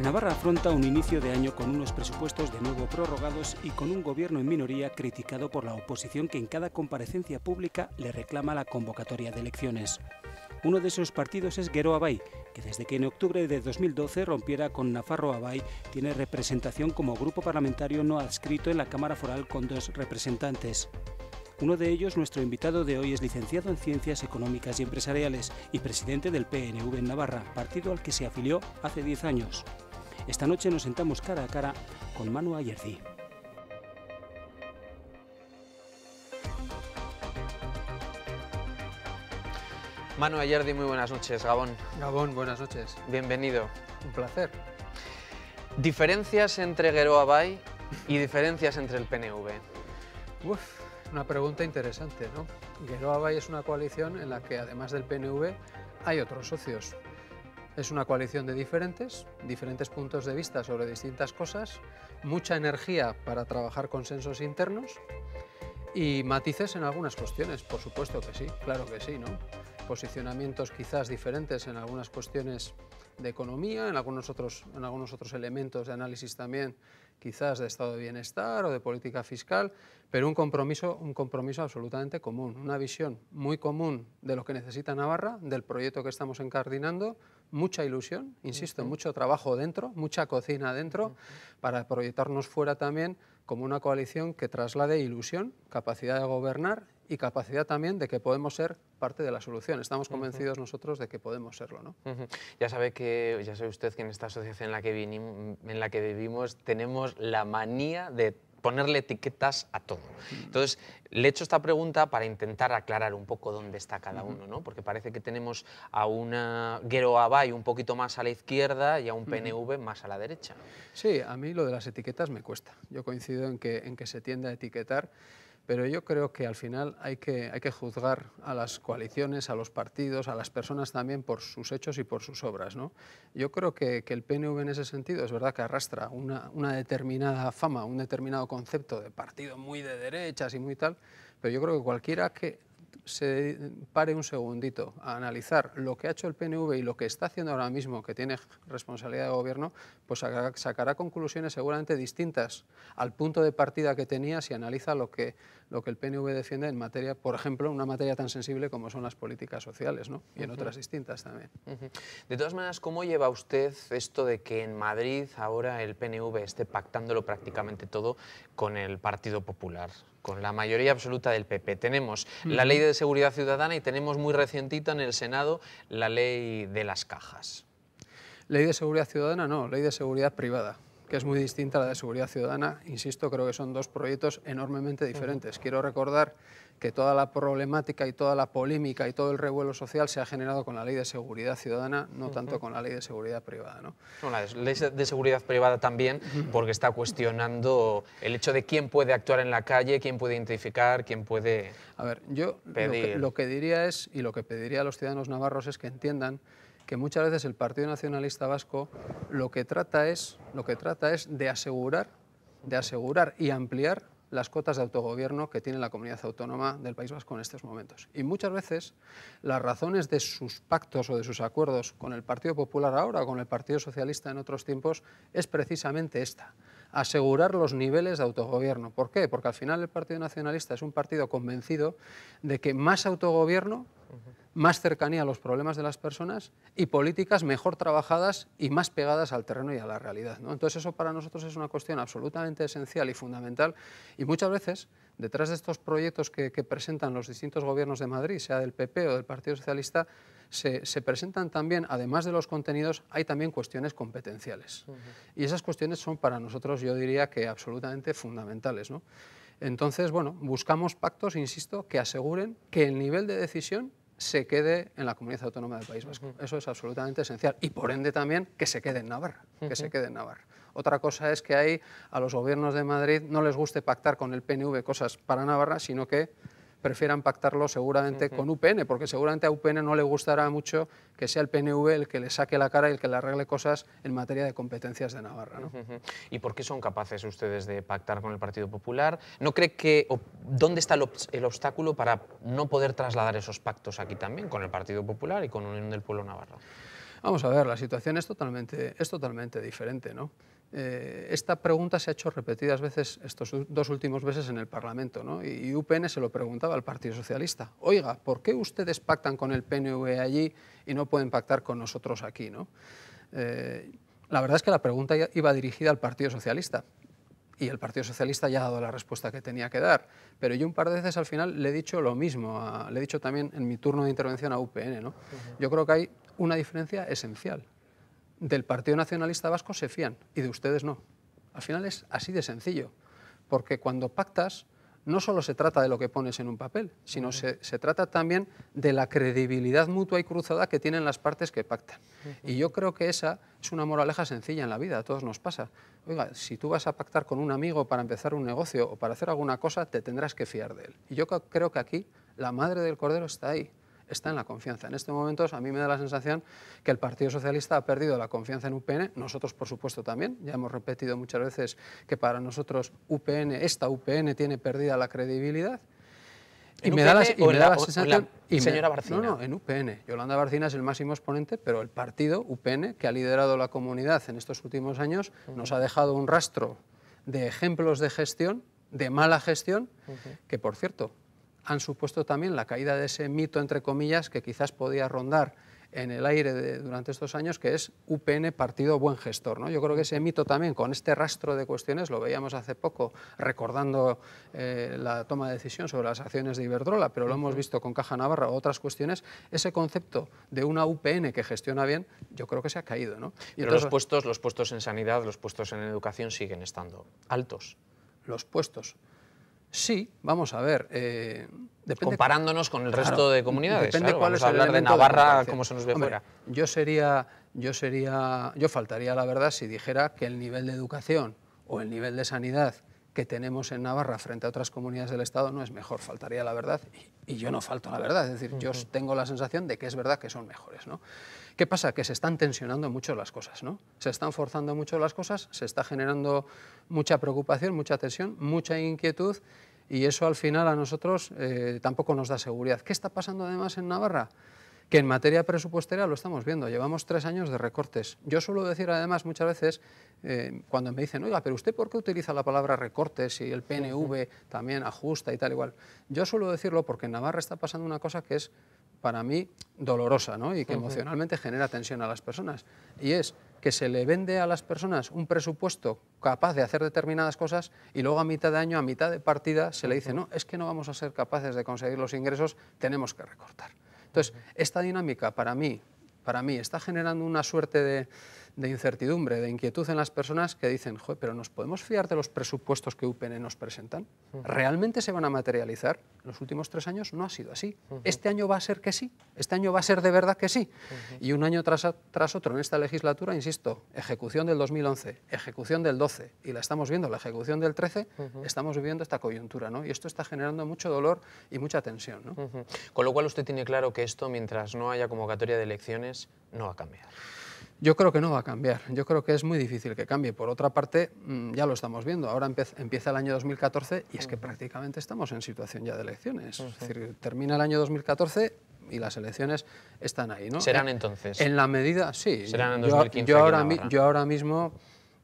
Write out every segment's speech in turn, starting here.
Navarra afronta un inicio de año con unos presupuestos de nuevo prorrogados y con un gobierno en minoría criticado por la oposición que en cada comparecencia pública le reclama la convocatoria de elecciones. Uno de esos partidos es Geroa Abay, que desde que en octubre de 2012 rompiera con Nafarro Abay, tiene representación como grupo parlamentario no adscrito en la Cámara Foral con dos representantes. Uno de ellos, nuestro invitado de hoy, es licenciado en Ciencias Económicas y Empresariales y presidente del PNV en Navarra, partido al que se afilió hace 10 años. Esta noche nos sentamos cara a cara con Manu Ayerdi. Manu Ayerdi, muy buenas noches, Gabón. Gabón, buenas noches. Bienvenido. Un placer. Diferencias entre Geroa Bay y diferencias entre el PNV. Uf, una pregunta interesante, ¿no? Geroa Bay es una coalición en la que, además del PNV, hay otros socios. Es una coalición de diferentes, diferentes puntos de vista sobre distintas cosas, mucha energía para trabajar consensos internos y matices en algunas cuestiones, por supuesto que sí, claro que sí, ¿no? Posicionamientos quizás diferentes en algunas cuestiones de economía, en algunos otros, en algunos otros elementos de análisis también quizás de estado de bienestar o de política fiscal, pero un compromiso, un compromiso absolutamente común, una visión muy común de lo que necesita Navarra, del proyecto que estamos encardinando, mucha ilusión, insisto, mucho trabajo dentro, mucha cocina dentro, para proyectarnos fuera también como una coalición que traslade ilusión, capacidad de gobernar y capacidad también de que podemos ser parte de la solución. Estamos convencidos nosotros de que podemos serlo. ¿no? Ya sabe que ya sabe usted que en esta asociación la que, en la que vivimos tenemos la manía de ponerle etiquetas a todo. Entonces, le echo esta pregunta para intentar aclarar un poco dónde está cada uno, ¿no? Porque parece que tenemos a una Gero Abay un poquito más a la izquierda y a un PNV más a la derecha. Sí, a mí lo de las etiquetas me cuesta. Yo coincido en que, en que se tiende a etiquetar pero yo creo que al final hay que, hay que juzgar a las coaliciones, a los partidos, a las personas también por sus hechos y por sus obras. ¿no? Yo creo que, el PNV en ese sentido es verdad que arrastra una, una determinada fama, un determinado concepto de partido muy de derechas y muy tal, pero yo creo que cualquiera que se pare un segundito a analizar lo que ha hecho el PNV y lo que está haciendo ahora mismo, que tiene responsabilidad de gobierno, pues sacará, conclusiones seguramente distintas al punto de partida que tenía si analiza lo que, lo que el PNV defiende en materia, por ejemplo, una materia tan sensible como son las políticas sociales, ¿no? y en otras distintas también. De todas maneras, ¿cómo lleva usted esto de que en Madrid ahora el PNV esté pactándolo prácticamente todo con el Partido Popular? con la mayoría absoluta del PP. Tenemos la ley de seguridad ciudadana y tenemos muy recientita en el Senado la ley de las cajas. Ley de seguridad ciudadana no, ley de seguridad privada que es muy distinta a la de seguridad ciudadana. Insisto, creo que son dos proyectos enormemente diferentes. Quiero recordar que toda la problemática y toda la polémica y todo el revuelo social se ha generado con la ley de seguridad ciudadana, no tanto con la ley de seguridad privada. ¿no? la ley de seguridad privada también, porque está cuestionando el hecho de quién puede actuar en la calle, quién puede identificar, quién puede. A ver, yo Lo, que, lo que diría es, y lo que pediría a los ciudadanos navarros es que entiendan que muchas veces el Partido Nacionalista Vasco lo que trata es, lo que trata es de, asegurar, de asegurar y ampliar las cotas de autogobierno que tiene la comunidad autónoma del País Vasco en estos momentos. Y muchas veces las razones de sus pactos o de sus acuerdos con el Partido Popular ahora o con el Partido Socialista en otros tiempos es precisamente esta, asegurar los niveles de autogobierno. ¿Por qué? Porque al final el Partido Nacionalista es un partido convencido de que más autogobierno más cercanía a los problemas de las personas y políticas mejor trabajadas y más pegadas al terreno y a la realidad. ¿no? Entonces eso para nosotros es una cuestión absolutamente esencial y fundamental y muchas veces detrás de estos proyectos que, presentan los distintos gobiernos de Madrid, sea del PP o del Partido Socialista, se, presentan también, además de los contenidos, hay también cuestiones competenciales. Y esas cuestiones son para nosotros, yo diría que absolutamente fundamentales. ¿no? Entonces, bueno, buscamos pactos, insisto, que aseguren que el nivel de decisión se quede en la comunidad autónoma del País Vasco. Eso es absolutamente esencial. Y por ende también que se quede en Navarra. Que se quede en Navarra. Otra cosa es que ahí a los gobiernos de Madrid no les guste pactar con el PNV cosas para Navarra, sino que prefieran pactarlo seguramente con UPN, porque seguramente a UPN no le gustará mucho que sea el PNV el que le saque la cara y el que le arregle cosas en materia de competencias de Navarra. ¿Y por qué son capaces ustedes de pactar con el Partido Popular? ¿No cree que dónde está el, obstáculo para no poder trasladar esos pactos aquí también con el Partido Popular y con Unión del Pueblo Navarro? Vamos a ver, la situación es totalmente, es totalmente diferente, ¿no? Eh, esta pregunta se ha hecho repetidas veces estos dos últimos meses en el Parlamento ¿no? y UPN se lo preguntaba al Partido Socialista. Oiga, ¿por qué ustedes pactan con el PNV allí y no pueden pactar con nosotros aquí? ¿no? Eh, la verdad es que la pregunta iba dirigida al Partido Socialista y el Partido Socialista ya ha dado la respuesta que tenía que dar. Pero yo un par de veces al final le he dicho lo mismo, le he dicho también en mi turno de intervención a UPN. ¿no? Yo creo que hay una diferencia esencial del Partido Nacionalista Vasco se fían y de ustedes no. Al final es así de sencillo, porque cuando pactas no solo se trata de lo que pones en un papel, sino se, trata también de la credibilidad mutua y cruzada que tienen las partes que pactan. Y yo creo que esa es una moraleja sencilla en la vida, a todos nos pasa. Oiga, si tú vas a pactar con un amigo para empezar un negocio o para hacer alguna cosa, te tendrás que fiar de él. Y yo creo que aquí la madre del cordero está ahí está en la confianza. En este momento a mí me da la sensación que el Partido Socialista ha perdido la confianza en UPN, nosotros por supuesto también, ya hemos repetido muchas veces que para nosotros UPN, esta UPN tiene perdida la credibilidad. Y me, da la, y me da señora Barcina. no, no, en UPN. Yolanda Barcina es el máximo exponente, pero el partido UPN, que ha liderado la comunidad en estos últimos años, nos ha dejado un rastro de ejemplos de gestión, de mala gestión, que por cierto, han supuesto también la caída de ese mito, entre comillas, que quizás podía rondar en el aire durante estos años, que es UPN Partido Buen Gestor. ¿no? Yo creo que ese mito también, con este rastro de cuestiones, lo veíamos hace poco recordando eh, la toma de decisión sobre las acciones de Iberdrola, pero lo hemos visto con Caja Navarra o otras cuestiones, ese concepto de una UPN que gestiona bien, yo creo que se ha caído. Y pero los, puestos, los puestos en sanidad, los puestos en educación siguen estando altos. Los puestos. Sí, vamos a ver. Eh, Comparándonos con el resto de comunidades. Depende cuál es hablar el de Navarra, cómo se nos ve fuera. Yo sería, yo sería, yo faltaría la verdad si dijera que el nivel de educación o el nivel de sanidad que tenemos en Navarra frente a otras comunidades del Estado no es mejor, faltaría la verdad y, yo no falto la verdad, es decir, yo tengo la sensación de que es verdad que son mejores. ¿no? ¿Qué pasa? Que se están tensionando mucho las cosas, ¿no? Se están forzando mucho las cosas, se está generando mucha preocupación, mucha tensión, mucha inquietud y eso al final a nosotros eh, tampoco nos da seguridad. ¿Qué está pasando además en Navarra? que en materia presupuestaria lo estamos viendo, llevamos tres años de recortes. Yo suelo decir además muchas veces, eh, cuando me dicen, oiga, pero usted por qué utiliza la palabra recortes y el PNV también ajusta y tal igual? Yo suelo decirlo porque en Navarra está pasando una cosa que es para mí dolorosa ¿no? y que emocionalmente genera tensión a las personas. Y es que se le vende a las personas un presupuesto capaz de hacer determinadas cosas y luego a mitad de año, a mitad de partida, se le dice, no, es que no vamos a ser capaces de conseguir los ingresos, tenemos que recortar. Entonces, esta dinámica para mí, para mí está generando una suerte de de incertidumbre, de inquietud en las personas que dicen, pero ¿nos podemos fiar de los presupuestos que UPN nos presentan? ¿Realmente se van a materializar? En los últimos tres años no ha sido así. Este año va a ser que sí, este año va a ser de verdad que sí. Y un año tras, tras otro en esta legislatura, insisto, ejecución del 2011, ejecución del 12, y la estamos viendo, la ejecución del 13, estamos viviendo esta coyuntura, ¿no? Y esto está generando mucho dolor y mucha tensión, ¿no? Con lo cual usted tiene claro que esto, mientras no haya convocatoria de elecciones, no va a cambiar. Yo creo que no va a cambiar, yo creo que es muy difícil que cambie. Por otra parte, mm, ya lo estamos viendo, ahora empieza el año 2014 y es que prácticamente estamos en situación ya de elecciones. Es decir, termina el año 2014 y las elecciones están ahí. ¿no? ¿Serán entonces? En la medida, sí. ¿Serán en 2015? Yo, ahora, yo ahora mismo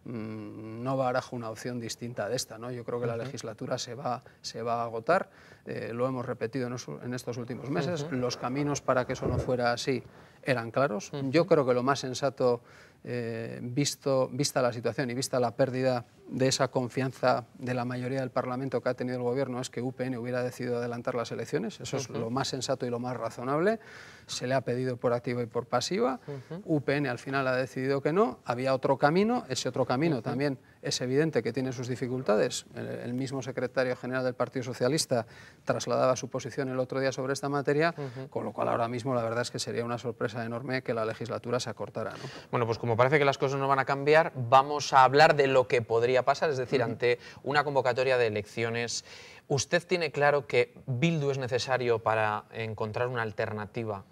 mm, no barajo una opción distinta de esta. ¿no? Yo creo que la legislatura se va, se va a agotar, eh, lo hemos repetido en, estos últimos meses, los caminos para que eso no fuera así eran claros. Yo creo que lo más sensato, eh, visto, vista la situación y vista la pérdida de esa confianza de la mayoría del Parlamento que ha tenido el Gobierno, es que UPN hubiera decidido adelantar las elecciones. Eso es lo más sensato y lo más razonable. Se le ha pedido por activa y por pasiva. UPN al final ha decidido que no. Había otro camino. Ese otro camino también es evidente que tiene sus dificultades. El, mismo secretario general del Partido Socialista trasladaba su posición el otro día sobre esta materia, con lo cual ahora mismo la verdad es que sería una sorpresa enorme que la legislatura se acortara. Bueno, pues como parece que las cosas no van a cambiar, vamos a hablar de lo que podría pasar, es decir, ante una convocatoria de elecciones. ¿Usted tiene claro que Bildu es necesario para encontrar una alternativa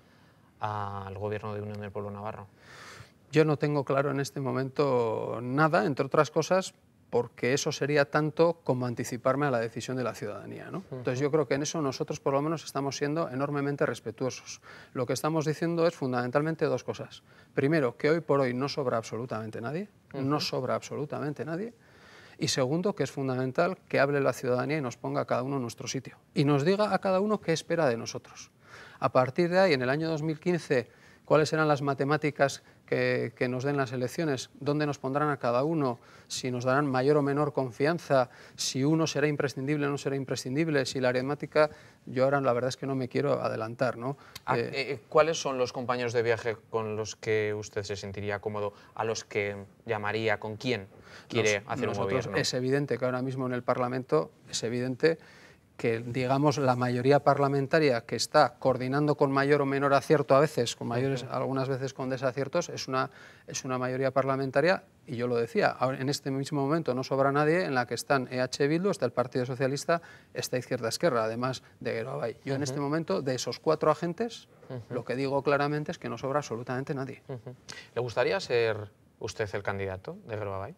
al gobierno de Unión del Pueblo Navarro? Yo no tengo claro en este momento nada, entre otras cosas, porque eso sería tanto como anticiparme a la decisión de la ciudadanía. ¿no? Entonces yo creo que en eso nosotros por lo menos estamos siendo enormemente respetuosos. Lo que estamos diciendo es fundamentalmente dos cosas. Primero, que hoy por hoy no sobra absolutamente nadie, no sobra absolutamente nadie. Y segundo, que es fundamental que hable la ciudadanía y nos ponga a cada uno en nuestro sitio. Y nos diga a cada uno qué espera de nosotros. A partir de ahí, en el año 2015, cuáles serán las matemáticas que, nos den las elecciones, dónde nos pondrán a cada uno, si nos darán mayor o menor confianza, si uno será imprescindible o no será imprescindible, si la aritmética, yo ahora la verdad es que no me quiero adelantar. ¿no? Ah, eh, eh, eh, ¿Cuáles son los compañeros de viaje con los que usted se sentiría cómodo, a los que llamaría, con quién quiere hacer un gobierno? Es evidente que ahora mismo en el Parlamento, es evidente que digamos la mayoría parlamentaria que está coordinando con mayor o menor acierto a veces, con mayores, algunas veces con desaciertos, es una, es una mayoría parlamentaria, y yo lo decía, en este mismo momento no sobra nadie en la que están EH Bildu, está el Partido Socialista, está Izquierda Esquerra, además de Abay. Yo en este momento, de esos cuatro agentes, lo que digo claramente es que no sobra absolutamente nadie. ¿Le gustaría ser usted el candidato de Gueroabay?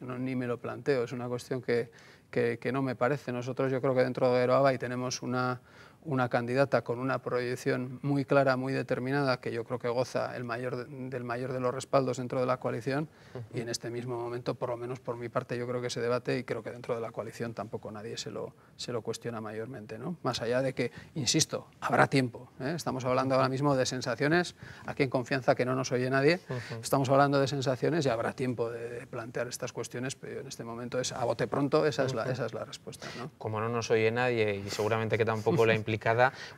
No, ni me lo planteo, es una cuestión que que, no me parece. Nosotros yo creo que dentro de Eroaba y tenemos una, una candidata con una proyección muy clara, muy determinada, que yo creo que goza el mayor del mayor de los respaldos dentro de la coalición y en este mismo momento, por lo menos por mi parte, yo creo que se debate y creo que dentro de la coalición tampoco nadie se lo, se lo cuestiona mayormente. ¿no? Más allá de que, insisto, habrá tiempo. ¿eh? Estamos hablando ahora mismo de sensaciones, aquí en confianza que no nos oye nadie, estamos hablando de sensaciones y habrá tiempo de, plantear estas cuestiones, pero en este momento es a bote pronto, esa es la, esa es la respuesta. ¿no? Como no nos oye nadie y seguramente que tampoco la implica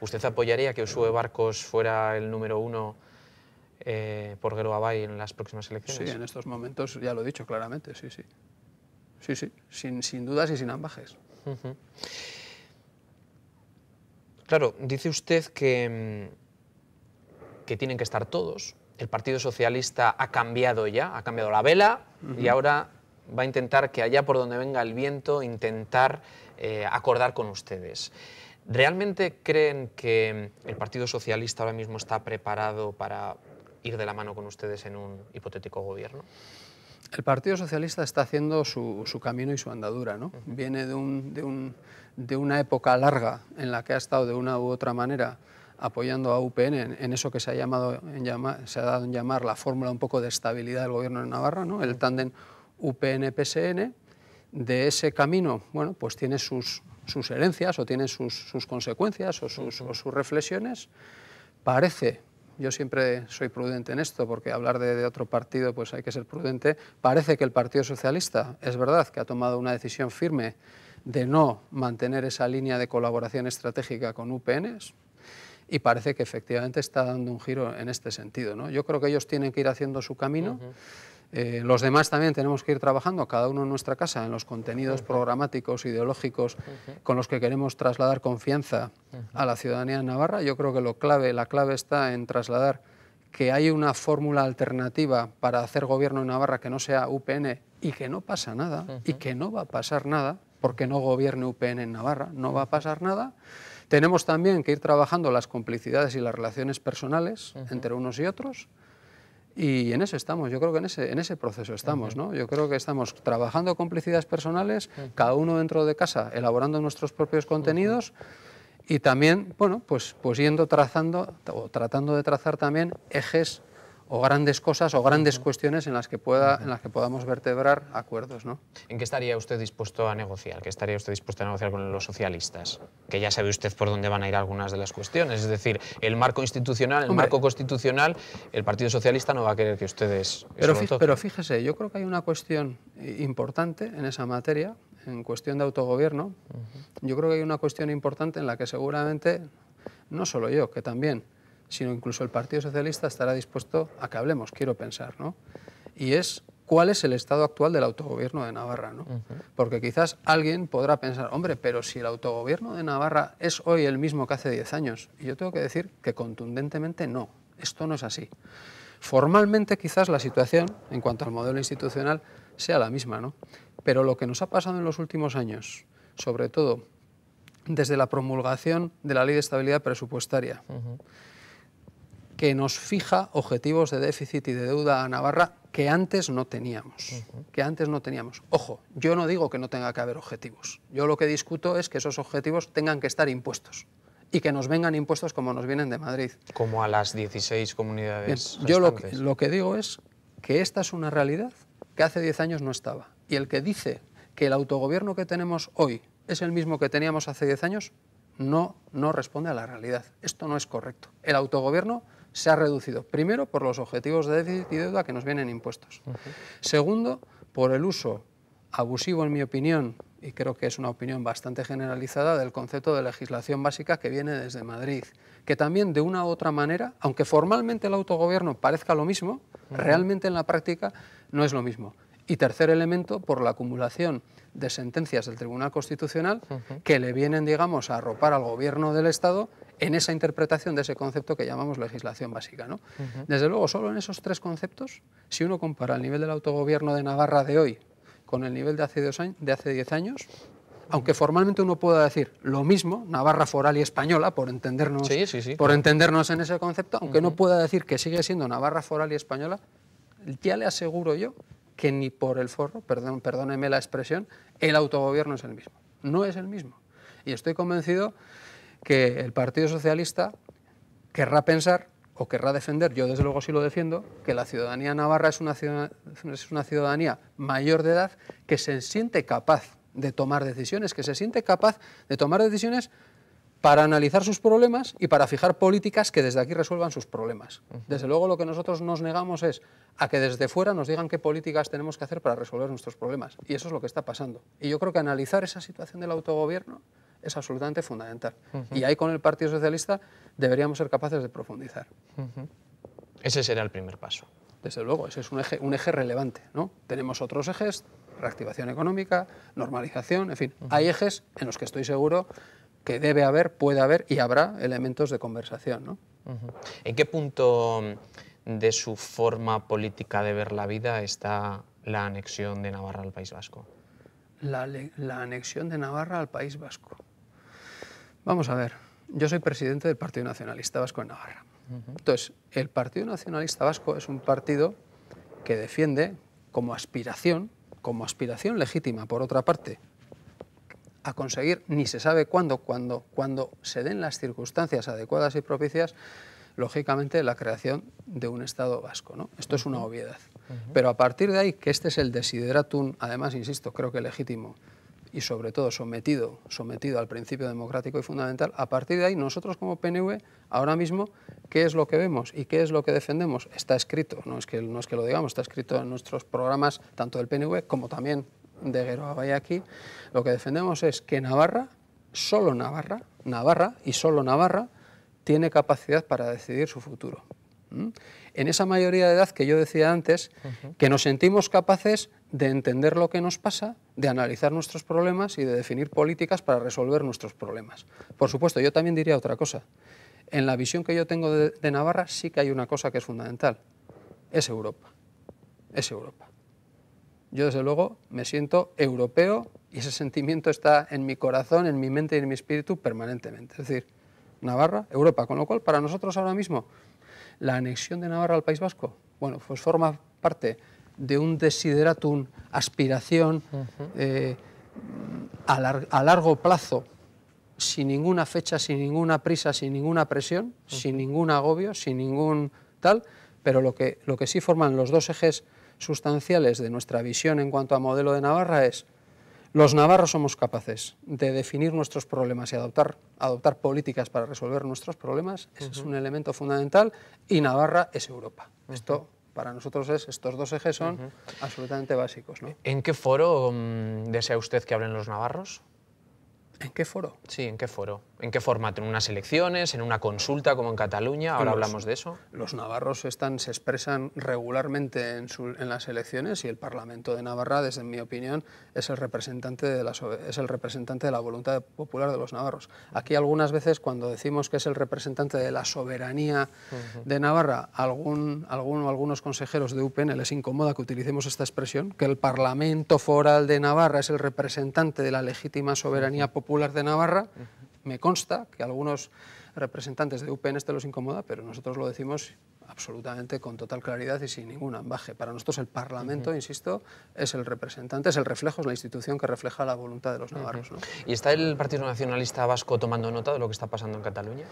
¿Usted apoyaría que Usue Barcos fuera el número uno eh, por por Abay en las próximas elecciones? Sí, en estos momentos ya lo he dicho claramente, sí, sí. Sí, sí, sin, dudas y sin ambajes. Claro, dice usted que, mm, que tienen que estar todos. El Partido Socialista ha cambiado ya, ha cambiado la vela y ahora va a intentar que allá por donde venga el viento, intentar eh, acordar con ustedes. ¿Realmente creen que el Partido Socialista ahora mismo está preparado para ir de la mano con ustedes en un hipotético gobierno? El Partido Socialista está haciendo su, camino y su andadura. ¿no? Viene de, de, un, de, una época larga en la que ha estado de una u otra manera apoyando a UPN en, eso que se ha, llamado, en se ha dado en llamar la fórmula un poco de estabilidad del gobierno de Navarra, ¿no? el tándem UPN-PSN. De ese camino, bueno, pues tiene sus sus herencias o tienen sus, sus consecuencias o sus, sus, reflexiones. Parece, yo siempre soy prudente en esto, porque hablar de, de, otro partido pues hay que ser prudente, parece que el Partido Socialista es verdad que ha tomado una decisión firme de no mantener esa línea de colaboración estratégica con UPNs, y parece que efectivamente está dando un giro en este sentido. ¿no? Yo creo que ellos tienen que ir haciendo su camino. Eh, los demás también tenemos que ir trabajando, cada uno en nuestra casa, en los contenidos programáticos, ideológicos, con los que queremos trasladar confianza a la ciudadanía de navarra. Yo creo que lo clave, la clave está en trasladar que hay una fórmula alternativa para hacer gobierno en Navarra que no sea UPN y que no pasa nada, y que no va a pasar nada, porque no gobierne UPN en Navarra, no va a pasar nada. Tenemos también que ir trabajando las complicidades y las relaciones personales entre unos y otros, y en eso estamos, yo creo que en ese, en ese proceso estamos, ¿no? Yo creo que estamos trabajando complicidades personales, cada uno dentro de casa, elaborando nuestros propios contenidos y también, bueno, pues, pues yendo trazando o tratando de trazar también ejes o grandes cosas o grandes cuestiones en las que, pueda, en las que podamos vertebrar acuerdos. ¿no? ¿En qué estaría usted dispuesto a negociar? ¿Qué estaría usted dispuesto a negociar con los socialistas? Que ya sabe usted por dónde van a ir algunas de las cuestiones. Es decir, el marco institucional, el marco constitucional, el Partido Socialista no va a querer que ustedes... Pero, fíjese, yo creo que hay una cuestión importante en esa materia, en cuestión de autogobierno. Yo creo que hay una cuestión importante en la que seguramente, no solo yo, que también sino incluso el Partido Socialista estará dispuesto a que hablemos, quiero pensar, ¿no? Y es cuál es el estado actual del autogobierno de Navarra, ¿no? Porque quizás alguien podrá pensar, hombre, pero si el autogobierno de Navarra es hoy el mismo que hace 10 años, y yo tengo que decir que contundentemente no, esto no es así. Formalmente quizás la situación, en cuanto al modelo institucional, sea la misma, ¿no? Pero lo que nos ha pasado en los últimos años, sobre todo desde la promulgación de la Ley de Estabilidad Presupuestaria, que nos fija objetivos de déficit y de deuda a Navarra que antes no teníamos, que antes no teníamos. Ojo, yo no digo que no tenga que haber objetivos. Yo lo que discuto es que esos objetivos tengan que estar impuestos y que nos vengan impuestos como nos vienen de Madrid. Como a las 16 comunidades. yo lo que, lo que digo es que esta es una realidad que hace 10 años no estaba. Y el que dice que el autogobierno que tenemos hoy es el mismo que teníamos hace 10 años, no, no responde a la realidad. Esto no es correcto. El autogobierno se ha reducido. Primero, por los objetivos de déficit y deuda que nos vienen impuestos. Segundo, por el uso abusivo, en mi opinión, y creo que es una opinión bastante generalizada, del concepto de legislación básica que viene desde Madrid, que también de una u otra manera, aunque formalmente el autogobierno parezca lo mismo, realmente en la práctica no es lo mismo. Y tercer elemento, por la acumulación de sentencias del Tribunal Constitucional que le vienen, digamos, a arropar al gobierno del Estado en esa interpretación de ese concepto que llamamos legislación básica. ¿no? Desde luego, solo en esos tres conceptos, si uno compara el nivel del autogobierno de Navarra de hoy con el nivel de hace, años, diez años, aunque formalmente uno pueda decir lo mismo, Navarra foral y española, por entendernos, por entendernos en ese concepto, aunque no pueda decir que sigue siendo Navarra foral y española, ya le aseguro yo que ni por el forro, perdón, perdóneme la expresión, el autogobierno es el mismo. No es el mismo. Y estoy convencido que el Partido Socialista querrá pensar o querrá defender, yo desde luego sí lo defiendo, que la ciudadanía navarra es una ciudadanía, mayor de edad que se siente capaz de tomar decisiones, que se siente capaz de tomar decisiones para analizar sus problemas y para fijar políticas que desde aquí resuelvan sus problemas. Desde luego lo que nosotros nos negamos es a que desde fuera nos digan qué políticas tenemos que hacer para resolver nuestros problemas. Y eso es lo que está pasando. Y yo creo que analizar esa situación del autogobierno es absolutamente fundamental. Y ahí con el Partido Socialista deberíamos ser capaces de profundizar. Ese será el primer paso. Desde luego, ese es un eje, un eje relevante. ¿no? Tenemos otros ejes, reactivación económica, normalización, en fin, hay ejes en los que estoy seguro que debe haber, puede haber y habrá elementos de conversación. ¿En qué punto de su forma política de ver la vida está la anexión de Navarra al País Vasco? la anexión de Navarra al País Vasco. Vamos a ver, yo soy presidente del Partido Nacionalista Vasco en Navarra. Entonces, el Partido Nacionalista Vasco es un partido que defiende como aspiración, como aspiración legítima, por otra parte, a conseguir, ni se sabe cuándo, cuando, cuando se den las circunstancias adecuadas y propicias, lógicamente la creación de un Estado vasco. ¿no? Esto es una obviedad. Pero a partir de ahí, que este es el desideratum, además, insisto, creo que legítimo, y sobre todo sometido, sometido al principio democrático y fundamental, a partir de ahí nosotros como PNV ahora mismo qué es lo que vemos y qué es lo que defendemos está escrito, no es que, no es que lo digamos, está escrito en nuestros programas tanto del PNV como también de Guerrero aquí, lo que defendemos es que Navarra, solo Navarra, Navarra y solo Navarra tiene capacidad para decidir su futuro. En esa mayoría de edad que yo decía antes, que nos sentimos capaces de entender lo que nos pasa, de analizar nuestros problemas y de definir políticas para resolver nuestros problemas. Por supuesto, yo también diría otra cosa. En la visión que yo tengo de, Navarra sí que hay una cosa que es fundamental. Es Europa. Es Europa. Yo desde luego me siento europeo y ese sentimiento está en mi corazón, en mi mente y en mi espíritu permanentemente. Es decir, Navarra, Europa. Con lo cual, para nosotros ahora mismo, la anexión de Navarra al País Vasco, bueno, pues forma parte de un desideratum, aspiración eh, a, largo plazo, sin ninguna fecha, sin ninguna prisa, sin ninguna presión, sin ningún agobio, sin ningún tal, pero lo que, lo que sí forman los dos ejes sustanciales de nuestra visión en cuanto a modelo de Navarra es los navarros somos capaces de definir nuestros problemas y adoptar, adoptar políticas para resolver nuestros problemas, ese es un elemento fundamental, y Navarra es Europa. Esto para nosotros es, estos dos ejes son absolutamente básicos. ¿En qué foro mm, desea usted que hablen los navarros? ¿En qué foro? Sí, ¿en qué foro? ¿En qué formato? ¿En unas elecciones? ¿En una consulta como en Cataluña? Ahora hablamos de eso. Los navarros están, se expresan regularmente en, las elecciones y el Parlamento de Navarra, desde mi opinión, es el, representante de la, es el representante de la voluntad popular de los navarros. Aquí algunas veces cuando decimos que es el representante de la soberanía de Navarra, algún, algunos consejeros de UPN les incomoda que utilicemos esta expresión, que el Parlamento Foral de Navarra es el representante de la legítima soberanía popular de Navarra me consta que algunos representantes de UPN este los incomoda, pero nosotros lo decimos absolutamente con total claridad y sin ningún ambaje. Para nosotros el Parlamento, insisto, es el representante, es el reflejo, es la institución que refleja la voluntad de los navarros. ¿Y está el Partido Nacionalista Vasco tomando nota de lo que está pasando en Cataluña?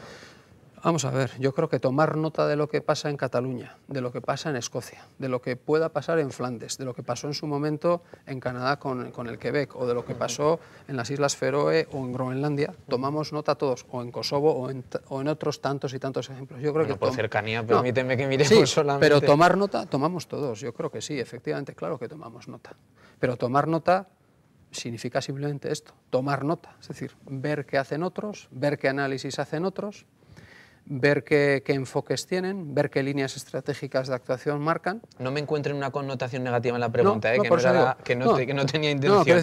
Vamos a ver, yo creo que tomar nota de lo que pasa en Cataluña, de lo que pasa en Escocia, de lo que pueda pasar en Flandes, de lo que pasó en su momento en Canadá con, el Quebec o de lo que pasó en las Islas Feroe o en Groenlandia, tomamos nota todos, o en Kosovo o en, otros tantos y tantos ejemplos. Yo creo que por cercanía, permíteme que miremos solamente. Pero tomar nota, tomamos todos, yo creo que sí, efectivamente, claro que tomamos nota. Pero tomar nota significa simplemente esto, tomar nota, es decir, ver qué hacen otros, ver qué análisis hacen otros ver qué, enfoques tienen, ver qué líneas estratégicas de actuación marcan. No me encuentren una connotación negativa en la pregunta, ¿eh? que, no no tenía intención.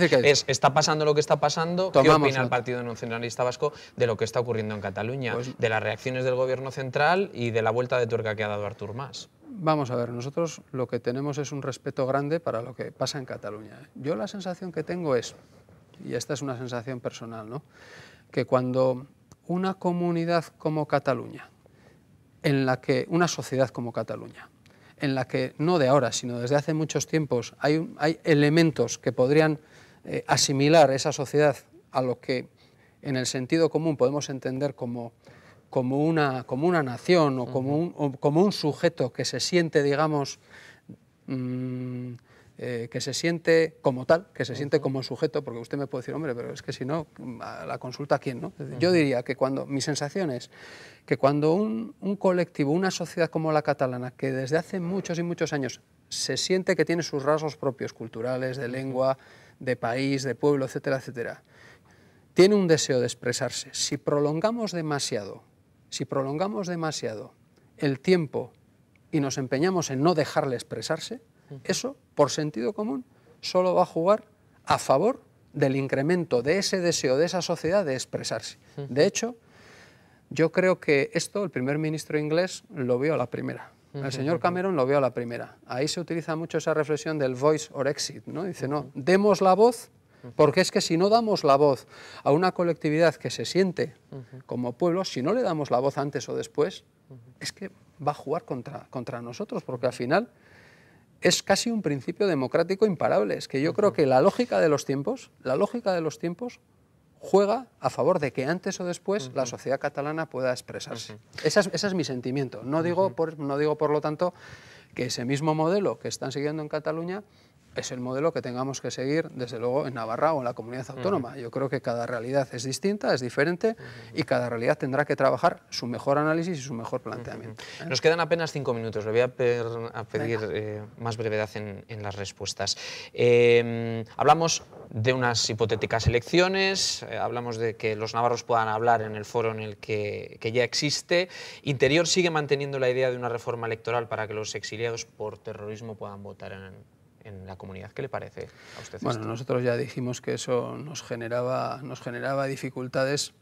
está pasando lo que está pasando. ¿Qué opina el Partido Nacionalista Vasco de lo que está ocurriendo en Cataluña, pues- de las reacciones del Gobierno central y de la vuelta de tuerca que ha dado Artur Mas? Vamos a ver, nosotros lo que tenemos es un respeto grande para lo que pasa en Cataluña. ¿eh? Yo la sensación que tengo es, y esta es una sensación personal, ¿no? que cuando una comunidad como Cataluña, en la que una sociedad como Cataluña, en la que no de ahora, sino desde hace muchos tiempos, hay, elementos que podrían eh, asimilar esa sociedad a lo que en el sentido común podemos entender como, como, una, nación o como, un, como un sujeto que se siente, digamos, mm, eh, que se siente como tal, que se siente como sujeto, porque usted me puede decir, hombre, pero es que si no, la consulta a quién, ¿no? Yo diría que cuando, mi sensación es que cuando un, un colectivo, una sociedad como la catalana, que desde hace muchos y muchos años se siente que tiene sus rasgos propios, culturales, de lengua, de país, de pueblo, etcétera, etcétera, tiene un deseo de expresarse. Si prolongamos demasiado, si prolongamos demasiado el tiempo y nos empeñamos en no dejarle expresarse, eso, por sentido común, solo va a jugar a favor del incremento de ese deseo de esa sociedad de expresarse. De hecho, yo creo que esto el primer ministro inglés lo vio a la primera. El señor Cameron lo vio a la primera. Ahí se utiliza mucho esa reflexión del voice or exit, ¿no? Dice, no, demos la voz, porque es que si no damos la voz a una colectividad que se siente como pueblo, si no le damos la voz antes o después, es que va a jugar contra nosotros, porque al final es casi un principio democrático imparable. Es que yo creo que la lógica de los tiempos, la lógica de los tiempos juega a favor de que antes o después la sociedad catalana pueda expresarse. ese, es, mi sentimiento. No digo, no digo, por lo tanto, que ese mismo modelo que están siguiendo en Cataluña es el modelo que tengamos que seguir, desde luego, en Navarra o en la comunidad autónoma. Yo creo que cada realidad es distinta, es diferente y cada realidad tendrá que trabajar su mejor análisis y su mejor planteamiento. ¿eh? Nos quedan apenas cinco minutos, le voy a, pedir eh, más brevedad en, las respuestas. Em, hablamos de unas hipotéticas elecciones, eh, hablamos de que los navarros puedan hablar en el foro en el que, que ya existe. Interior sigue manteniendo la idea de una reforma electoral para que los exiliados por terrorismo puedan votar en, en la comunidad. ¿Qué le parece a usted? Bueno, nosotros ya dijimos que eso nos generaba, nos generaba dificultades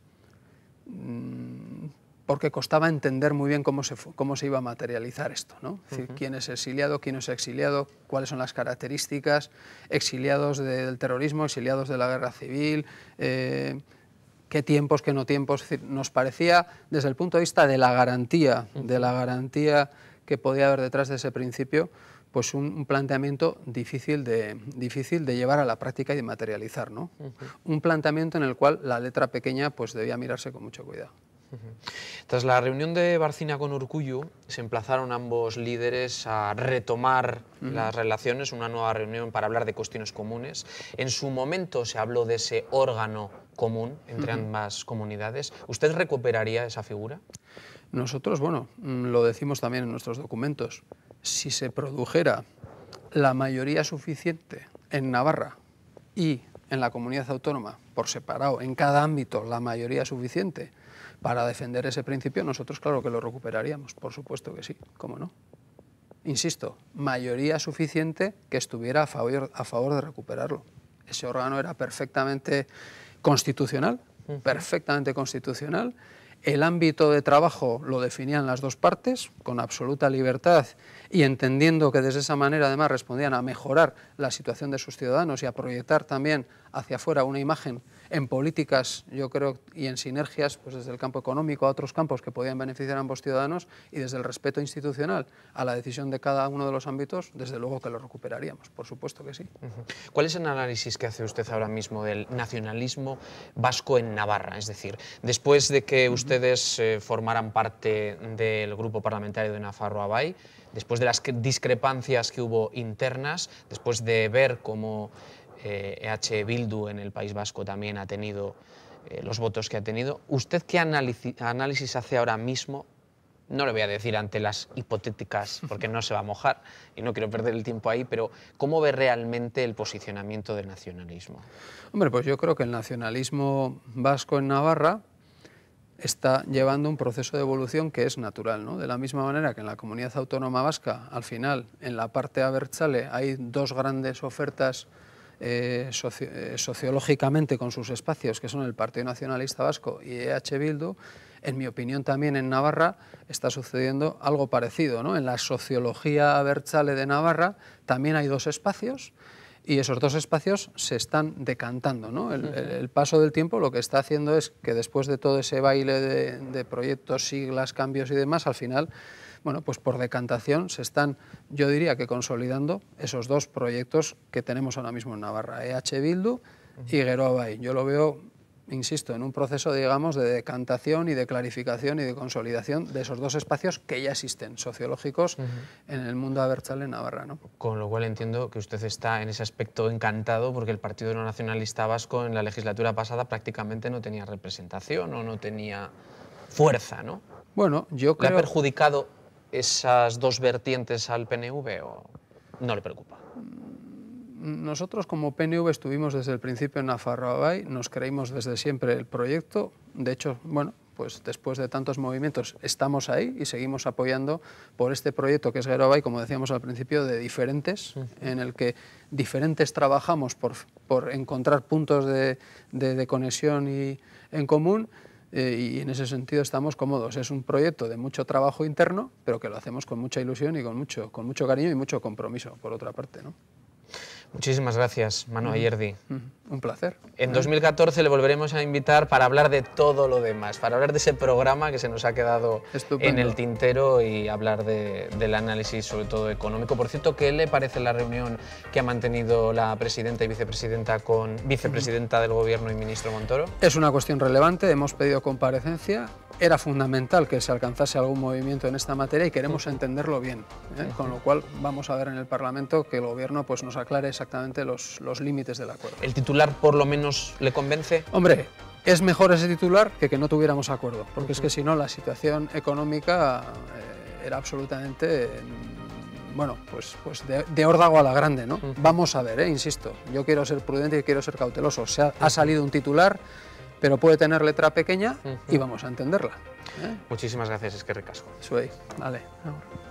mm, porque costaba entender muy bien cómo se, cómo se iba a materializar esto. ¿no? Es decir, quién es exiliado, quién no es exiliado, cuáles son las características, exiliados del terrorismo, exiliados de la guerra civil. Eh, qué tiempos, qué no tiempos. Decir, nos parecía, desde el punto de vista de la garantía, de la garantía que podía haber detrás de ese principio, pues un, planteamiento difícil de, difícil de llevar a la práctica y de materializar. Un planteamiento en el cual la letra pequeña pues, debía mirarse con mucho cuidado. Tras la reunión de Barcina con Urcuyo, se emplazaron ambos líderes a retomar las relaciones, una nueva reunión para hablar de cuestiones comunes. En su momento se habló de ese órgano común entre ambas comunidades. ¿Usted recuperaría esa figura? Nosotros, bueno, lo decimos también en nuestros documentos si se produjera la mayoría suficiente en Navarra y en la comunidad autónoma, por separado, en cada ámbito, la mayoría suficiente para defender ese principio, nosotros claro que lo recuperaríamos, por supuesto que sí, ¿cómo no? Insisto, mayoría suficiente que estuviera a favor, a favor de recuperarlo. Ese órgano era perfectamente constitucional, perfectamente constitucional, el ámbito de trabajo lo definían las dos partes con absoluta libertad y entendiendo que desde esa manera además respondían a mejorar la situación de sus ciudadanos y a proyectar también hacia afuera una imagen en políticas, yo creo, y en sinergias, pues desde el campo económico a otros campos que podían beneficiar a ambos ciudadanos y desde el respeto institucional a la decisión de cada uno de los ámbitos, desde luego que lo recuperaríamos, por supuesto que sí. ¿Cuál es el análisis que hace usted ahora mismo del nacionalismo vasco en Navarra? Es decir, después de que ustedes eh, formaran parte del grupo parlamentario de Nafarro Abay, después de las discrepancias que hubo internas, después de ver cómo EH e Bildu en el País Vasco también ha tenido eh, los votos que ha tenido. ¿Usted qué análisis hace ahora mismo? No le voy a decir ante las hipotéticas, porque no se va a mojar y no quiero perder el tiempo ahí, pero ¿cómo ve realmente el posicionamiento del nacionalismo? Hombre, pues yo creo que el nacionalismo vasco en Navarra está llevando un proceso de evolución que es natural. ¿no? De la misma manera que en la comunidad autónoma vasca, al final, en la parte abertzale, hay dos grandes ofertas eh, eh, sociológicamente con sus espacios, que son el Partido Nacionalista Vasco y EH Bildu, en mi opinión también en Navarra está sucediendo algo parecido. ¿no? En la sociología berchale de Navarra también hay dos espacios y esos dos espacios se están decantando. ¿no? El, paso del tiempo lo que está haciendo es que después de todo ese baile de proyectos, siglas, cambios y demás, al final bueno, pues por decantación se están, yo diría que consolidando esos dos proyectos que tenemos ahora mismo en Navarra, EH Bildu y Geroa Yo lo veo insisto, en un proceso, digamos, de decantación y de clarificación y de consolidación de esos dos espacios que ya existen, sociológicos, en el mundo en Navarra. ¿no? Con lo cual entiendo que usted está en ese aspecto encantado porque el Partido Nacionalista Vasco en la legislatura pasada prácticamente no tenía representación o no tenía fuerza, ¿no? Bueno, yo creo... que ha perjudicado esas dos vertientes al PNV o no le preocupa? Nosotros como PNV estuvimos desde el principio en Afarroabay, nos creímos desde siempre el proyecto, de hecho, bueno, pues después de tantos movimientos estamos ahí y seguimos apoyando por este proyecto que es Gerobay, como decíamos al principio, de diferentes, en el que diferentes trabajamos por, encontrar puntos de, de conexión y en común eh, y en ese sentido estamos cómodos. Es un proyecto de mucho trabajo interno, pero que lo hacemos con mucha ilusión y con mucho, con mucho cariño y mucho compromiso, por otra parte. ¿no? Muchísimas gracias, Manu Ayerdi. Un placer. En 2014 le volveremos a invitar para hablar de todo lo demás, para hablar de ese programa que se nos ha quedado en el tintero y hablar del análisis, sobre todo económico. Por cierto, ¿qué le parece la reunión que ha mantenido la presidenta y vicepresidenta con vicepresidenta del Gobierno y ministro Montoro? Es una cuestión relevante. Hemos pedido comparecencia era fundamental que se alcanzase algún movimiento en esta materia y queremos entenderlo bien. ¿eh? Con lo cual vamos a ver en el Parlamento que el Gobierno pues, nos aclare esa exactamente los, los límites del acuerdo. ¿El titular por lo menos le convence? Hombre, es mejor ese titular que que no tuviéramos acuerdo, porque es que si no la situación económica eh, era absolutamente... Mm, bueno, pues, pues de, hordago órdago a la grande, ¿no? Vamos a ver, eh, insisto, yo quiero ser prudente y quiero ser cauteloso. Se ha, ha salido un titular, pero puede tener letra pequeña y vamos a entenderla. ¿eh? Muchísimas gracias, es que recasco vale.